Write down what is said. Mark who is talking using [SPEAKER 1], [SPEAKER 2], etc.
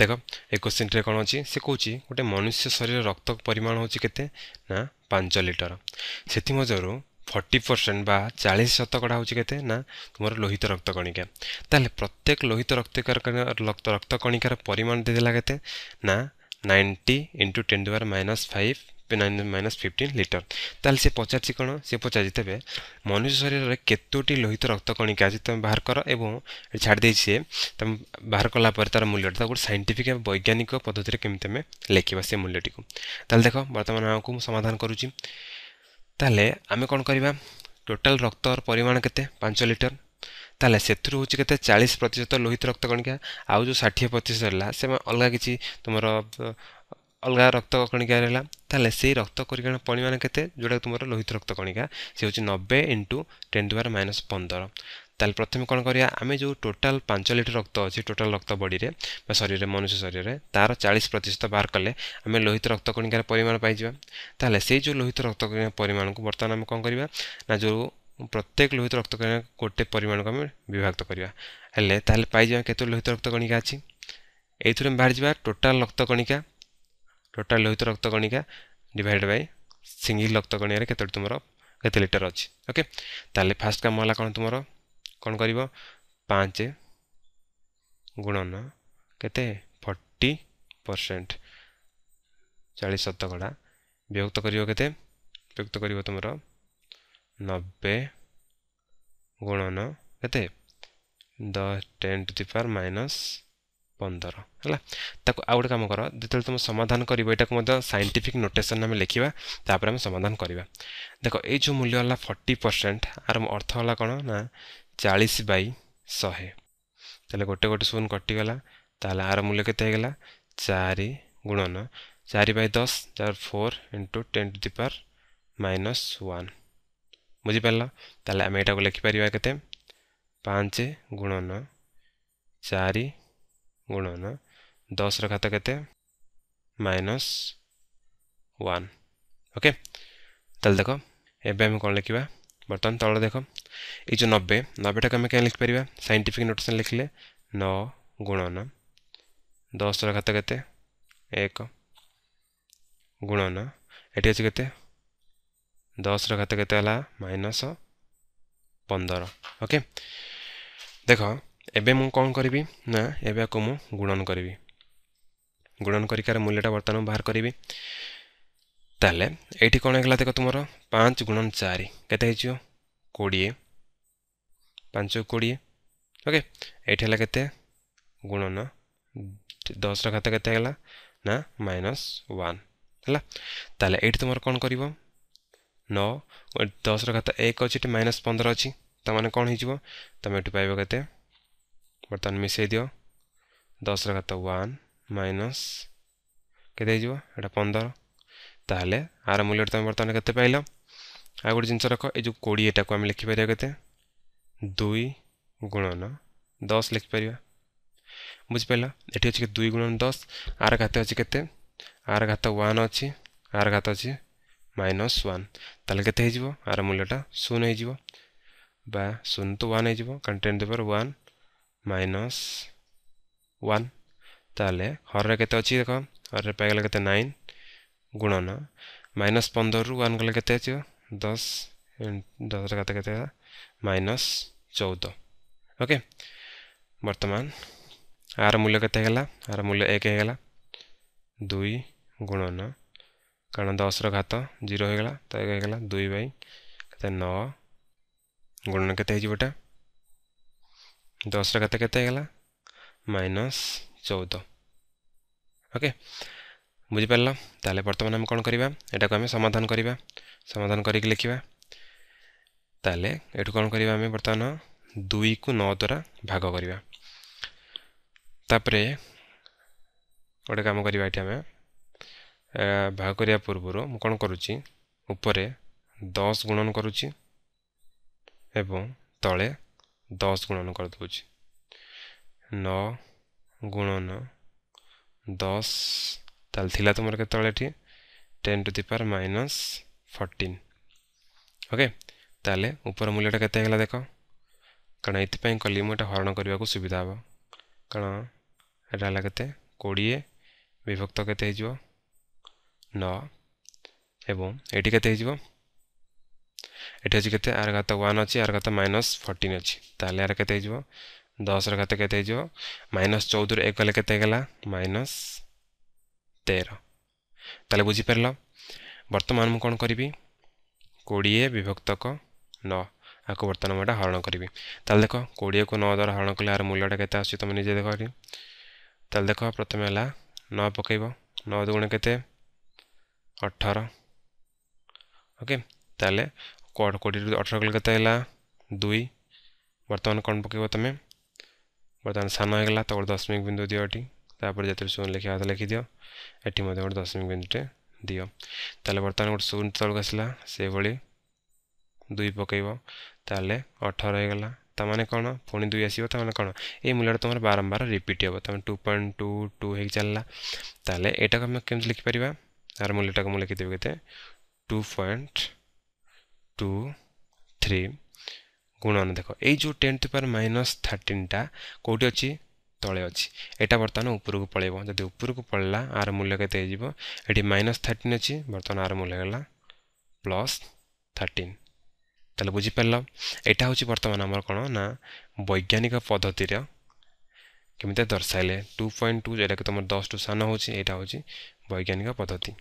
[SPEAKER 1] ଦେଖ ଏ କୋଶ୍ଚିନ୍ଟିରେ କ'ଣ ଅଛି ସେ କହୁଛି ଗୋଟେ ମନୁଷ୍ୟ ଶରୀର ରକ୍ତ ପରିମାଣ ହେଉଛି କେତେ ନା ପାଞ୍ଚ ଲିଟର ସେଥିମଧ୍ୟରୁ ଫର୍ଟି ପରସେଣ୍ଟ ବା ଚାଳିଶ ଶତକଡ଼ା ହେଉଛି କେତେ ନା ତୁମର ଲୋହିତ ରକ୍ତ କଣିକା ତାହେଲେ ପ୍ରତ୍ୟେକ ଲୋହିତ ରକ୍ତକାର ରକ୍ତ କଣିକାର ପରିମାଣ ଦେଇଦେଲା କେତେ ନା ନାଇଣ୍ଟି ଇଣ୍ଟୁ ଟେନ୍ ଡୁଆର minus five minus fifteen liter ତାହେଲେ ସେ ପଚାରିଛି କ'ଣ ସେ ପଚାରିଦେବେ ମନୁଷ୍ୟ ଶରୀରରେ କେତୋଟି ଲୋହିତ ରକ୍ତକଣିକା ଅଛି ତୁମେ ବାହାର କର ଏବଂ ଛାଡ଼ି ଦେଇଛି ସିଏ ତୁମେ ବାହାର କଲା ପରେ ତା'ର ମୂଲ୍ୟଟା ତାକୁ ଗୋଟେ ସାଇଣ୍ଟିଫିକ୍ ବୈଜ୍ଞାନିକ ପଦ୍ଧତିରେ କେମିତି ଆମେ ଲେଖିବା ସେ ମୂଲ୍ୟଟିକୁ ତାହେଲେ ଦେଖ ବର୍ତ୍ତମାନ ଆମକୁ ମୁଁ ସମାଧାନ କରୁଛି ତାହେଲେ ଆମେ କ'ଣ କରିବା ଟୋଟାଲ୍ ରକ୍ତର ପରିମାଣ କେତେ ପାଞ୍ଚ ଲିଟର ତାହେଲେ ସେଥିରୁ ହେଉଛି କେତେ ଚାଳିଶ ପ୍ରତିଶତ ଲୋହିତ ରକ୍ତକଣିକା ଆଉ ଯେଉଁ ଷାଠିଏ ପ୍ରତିଶତ ହେଲା ସେମାନେ ଅଲଗା କିଛି ତୁମର ଅଲଗା ରକ୍ତ କଣିକା ରହିଲା ତାହେଲେ ସେଇ ରକ୍ତ କଣିକା ପରିମାଣ କେତେ ଯେଉଁଟାକି ତୁମର ଲୋହିତ ରକ୍ତ କଣିକା ସେ ହେଉଛି ନବେ ଇଣ୍ଟୁ ଟେନ୍ ଦୁଆର ମାଇନସ୍ ପନ୍ଦର ତାହେଲେ ପ୍ରଥମେ କ'ଣ କରିବା ଆମେ ଯେଉଁ ଟୋଟାଲ୍ ପାଞ୍ଚ ଲିଟର ରକ୍ତ ଅଛି ଟୋଟାଲ ରକ୍ତ ବଡ଼ିରେ ବା ଶରୀରରେ ମନୁଷ୍ୟ ଶରୀରରେ ତା'ର ଚାଳିଶ ପ୍ରତିଶତ ବାହାର କଲେ ଆମେ ଲୋହିତ ରକ୍ତ କଣିକାର ପରିମାଣ ପାଇଯିବା ତାହେଲେ ସେଇ ଯେଉଁ ଲୋହିତ ରକ୍ତ କଣିକା ପରିମାଣକୁ ବର୍ତ୍ତମାନ ଆମେ କ'ଣ କରିବା ନା ଯେଉଁ ପ୍ରତ୍ୟେକ ଲୋହିତ ରକ୍ତ କଣିକା ଗୋଟେ ପରିମାଣକୁ ଆମେ ବିଭକ୍ତ କରିବା ହେଲେ ତାହେଲେ ପାଇଯିବା କେତେ ଲୋହିତ ରକ୍ତ କଣିକା ଅଛି ଏଇଥିରୁ ଆମେ ବାହାରିଯିବା ଟୋଟାଲ ରକ୍ତ କଣିକା ଟୋଟାଲ୍ ଲୋହିତ ରକ୍ତକଣିକା ଡିଭାଇଡ୍ ବାଇ ସିଙ୍ଗିଲ୍ ରକ୍ତକଣିକାରେ କେତୋଟି ତୁମର କେତେ ଲିଟର ଅଛି ଓକେ ତାହେଲେ ଫାଷ୍ଟ କାମ ହେଲା କ'ଣ ତୁମର କ'ଣ କରିବ ପାଞ୍ଚ ଗୁଣନ କେତେ ଫର୍ଟି ପରସେଣ୍ଟ ଚାଳିଶ ଶତକଡ଼ା ବିଭକ୍ତ କରିବ କେତେ ବିଭକ୍ତ କରିବ ତୁମର ନବେ ଗୁଣନ କେତେ ଦ ଟେନ୍ ଟୁ ଦି ପାର୍ ମାଇନସ୍ ପନ୍ଦର ହେଲା ତାକୁ ଆଉ ଗୋଟେ କାମ କର ଯେତେବେଳେ ତୁମେ ସମାଧାନ କରିବ ଏଇଟାକୁ ମଧ୍ୟ ସାଇଣ୍ଟିଫିକ୍ ନୋଟେସନ୍ ଆମେ ଲେଖିବା ତାପରେ ଆମେ ସମାଧାନ କରିବା ଦେଖ ଏଇ ଯେଉଁ ମୂଲ୍ୟ ହେଲା ଫର୍ଟି ପରସେଣ୍ଟ ଆର ଅର୍ଥ ହେଲା କ'ଣ ନା ଚାଳିଶ ବାଇ ଶହେ ତାହେଲେ ଗୋଟେ ଗୋଟେ ଶୂନ କଟିଗଲା ତାହେଲେ ଆର ମୂଲ୍ୟ କେତେ ହେଇଗଲା ଚାରି ଗୁଣନ ଚାରି ବାଇ ଦଶ ଯାହାର four into ten to the power minus one ବୁଝିପାରିଲ ତାହେଲେ ଆମେ ଏଇଟାକୁ ଲେଖିପାରିବା କେତେ ପାଞ୍ଚ ଗୁଣନ ଚାରି गुणन दस रखा था कैसे माइनस वन ओके देख एम कौन लिखा बर्तमान तल देख यो नबे नबेटा को आम क्या लिखिपर सैंटीफिक नोटेसन लिखले न गुणन दस रखा कैसे एक गुणन ये अच्छे के दस रखा कैसे माइनस पंद्रह ओके देखो ଏବେ ମୁଁ କ'ଣ କରିବି ନା ଏବେ ଆକୁ ମୁଁ ଗୁଣନ କରିବି ଗୁଣନ କରିକାର ମୂଲ୍ୟଟା ବର୍ତ୍ତମାନ ବାହାର କରିବି ତାହେଲେ ଏଇଠି କ'ଣ ହେଇଗଲା ଦେଖ ତୁମର ପାଞ୍ଚ ଗୁଣନ ଚାରି କେତେ ହେଇଯିବ କୋଡ଼ିଏ ପାଞ୍ଚ କୋଡ଼ିଏ ଓକେ ଏଇଠି ହେଲା କେତେ ଗୁଣନ ଦଶର ଖାତ କେତେ ହେଲା ନା ମାଇନସ୍ ୱାନ୍ ହେଲା ତାହେଲେ ଏଇଠି ତୁମର କ'ଣ କରିବ ନଅ ଦଶର ଖାତ ଏକ ଅଛି ଏଠି ମାଇନସ୍ ପନ୍ଦର ଅଛି ତା'ମାନେ କ'ଣ ହେଇଯିବ ତୁମେ ଏଠି ପାଇବ କେତେ बर्तन मिसे दि दस रत वन माइनस के पंदर ताल आर मूल्य तुम बर्तमान के आ गोटे जिनस रख ये कोड़ेटा को आम लिखिपर के दुई गुणन दस लिखिपर बुझिपाल ये अच्छे दुई गुणन दस आर घात अच्छी केर घात वन अच्छी आर घात अच्छी माइनस वन ताल के आर मूल्यटा शून्य शून तो वन कारण दे पर वन माइनस वन ताल हर रे अच्छी देख हर रे पाइगला के नाइन गुणन माइनस पंदर रु वन गले के दस दस रहा के माइनस चौदह ओके बर्तमान आर मूल्य के मूल्य एक होगा दुई गुणन कारण दस रात जीरो तो एक दुई बै नौ गुणन के बेटा दस रे कतला माइनस चौदह ओके बुझिपार ताल बर्तमान आम कौन करवा यहाँ को आम समाधान करवा समाधान कर लिखा तेल यठ कौन कर दुई को नौ द्वारा भाग करवा गोटे कम करवाठी भाग करवा पूर्व कौन करुच्ची उपरे दस गुणन करुच्ची तले दस गुणन कर दूँ नौ गुणन दस তাহলে থিলা তোমার কেতবে এটি ten to the power minus fourteen okay তাহলে উপর মূল্যটা কেতে হয়ে দেখ কারণ এইপাই কলি মু এটা হরণ করা সুবিধা হব কারণ এটা হল কেতে কোড়িয়ে বিভক্ত কেতে হয়ে ন এবং এটি কেতে হয়ে ଏଠି ଅଛି କେତେ ଆର ଘାତ ୱାନ୍ ଅଛି ଆର ଘାତ ମାଇନସ୍ ଫର୍ଟିନ୍ ଅଛି ତାହେଲେ ଆର କେତେ ହେଇଯିବ ଦଶର ଘାତ କେତେ ହେଇଯିବ ମାଇନସ୍ ଚଉଦରୁ ଏକ ହେଲେ କେତେ ହେଇଗଲା ମାଇନସ୍ ତେର ତାହେଲେ ବୁଝିପାରିଲ ବର୍ତ୍ତମାନ ମୁଁ କ'ଣ କରିବି କୋଡ଼ିଏ ବିଭକ୍ତକ ନଅ ଆକୁ ବର୍ତ୍ତମାନ ମୁଁ ଏଇଟା ହରଣ କରିବି ତାହେଲେ ଦେଖ କୋଡ଼ିଏକୁ ନଅ ଦ୍ୱାରା ହରଣ କଲେ ଆର ମୂଲ୍ୟଟା କେତେ ଆସୁଛି ତୁମେ ନିଜେ ଦେଖ ଏଠି ତାହେଲେ ଦେଖ ପ୍ରଥମେ ହେଲା ନଅ ପକାଇବ ନଅ ଦୁଗୁଣ କେତେ ଅଠର ଓକେ ତାହେଲେ কোটি অঠর গেলে কত হল দুই বর্তমান কণ পকাইব তুমি বর্তমান সান হয়ে গেল তারপর দশমিক বিন্দু দিও এটি তারপরে যেতে শূন্য লেখা হতো লিখি দিও এটি মধ্যে গোটে দশমিক বিন্দুটে দিও তাহলে বর্তমান গোটে শূন্য তলক আসলা সেভাবে দুই পকাইব তাহলে অঠর হয়ে গেল তার মানে কোণ পুঁ দুই আসব তার মানে কোণ এই মূল্যটা তোমার বারম্বার রিপিট হব তার টু পয়েন্ট টু টু হয়ে চালা তাহলে এটাকে আমি কেমি লিখিপার আর মূল্যটাকে মু লিখিদেবি কেতে টু পয়েন্ট টু থ্রি গুণন দেখ এই যে টেন টু পাওয়ার মাইনস থার্টিনটা কোটি অছি তলে অছি এটা বর্তমানে উপরকু পলাইব যদি উপরকু পড়লা আর মূল্য কেতে হয়ে এটি মাইনস থার্টিন অছি বর্তমানে আর মূল্য গেলা প্লস থার্টিন তাহলে বুঝিপারল এটা হচ্ছে বর্তমান আমার কোণ না বৈজ্ঞানিক পদ্ধতির কেমিতে দর্শাইলে টু পয়েন্ট টু যেটাকে তোমার দশ টু সান হচ্ছে এটা হচ্ছে বৈজ্ঞানিক পদ্ধতি